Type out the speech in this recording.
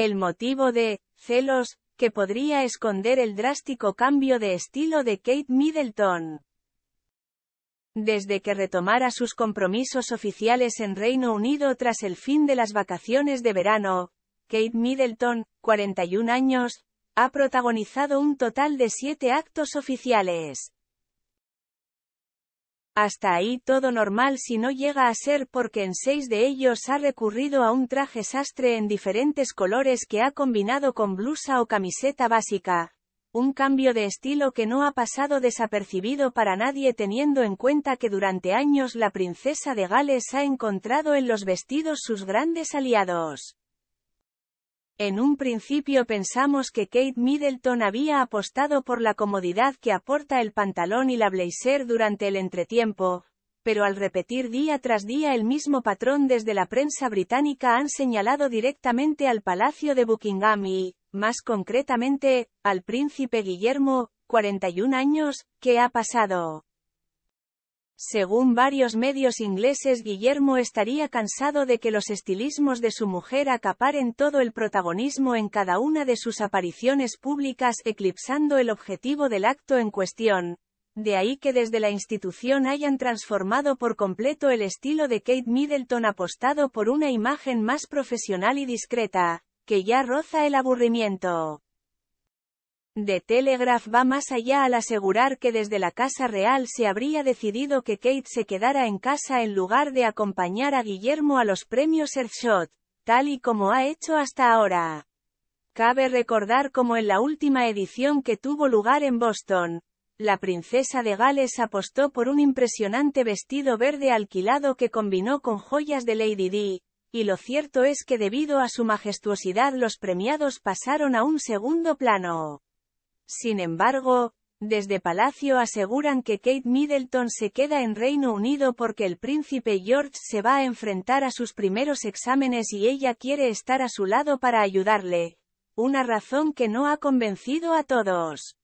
El motivo de celos que podría esconder el drástico cambio de estilo de Kate Middleton. Desde que retomara sus compromisos oficiales en Reino Unido tras el fin de las vacaciones de verano, Kate Middleton, 41 años, ha protagonizado un total de siete actos oficiales. Hasta ahí todo normal si no llega a ser porque en seis de ellos ha recurrido a un traje sastre en diferentes colores que ha combinado con blusa o camiseta básica. Un cambio de estilo que no ha pasado desapercibido para nadie teniendo en cuenta que durante años la princesa de Gales ha encontrado en los vestidos sus grandes aliados. En un principio pensamos que Kate Middleton había apostado por la comodidad que aporta el pantalón y la blazer durante el entretiempo, pero al repetir día tras día el mismo patrón desde la prensa británica han señalado directamente al Palacio de Buckingham y, más concretamente, al príncipe Guillermo, 41 años, que ha pasado según varios medios ingleses Guillermo estaría cansado de que los estilismos de su mujer acaparen todo el protagonismo en cada una de sus apariciones públicas eclipsando el objetivo del acto en cuestión. De ahí que desde la institución hayan transformado por completo el estilo de Kate Middleton apostado por una imagen más profesional y discreta, que ya roza el aburrimiento. The Telegraph va más allá al asegurar que desde la Casa Real se habría decidido que Kate se quedara en casa en lugar de acompañar a Guillermo a los premios Earthshot, tal y como ha hecho hasta ahora. Cabe recordar como en la última edición que tuvo lugar en Boston, la princesa de Gales apostó por un impresionante vestido verde alquilado que combinó con joyas de Lady Di, y lo cierto es que debido a su majestuosidad los premiados pasaron a un segundo plano. Sin embargo, desde Palacio aseguran que Kate Middleton se queda en Reino Unido porque el príncipe George se va a enfrentar a sus primeros exámenes y ella quiere estar a su lado para ayudarle. Una razón que no ha convencido a todos.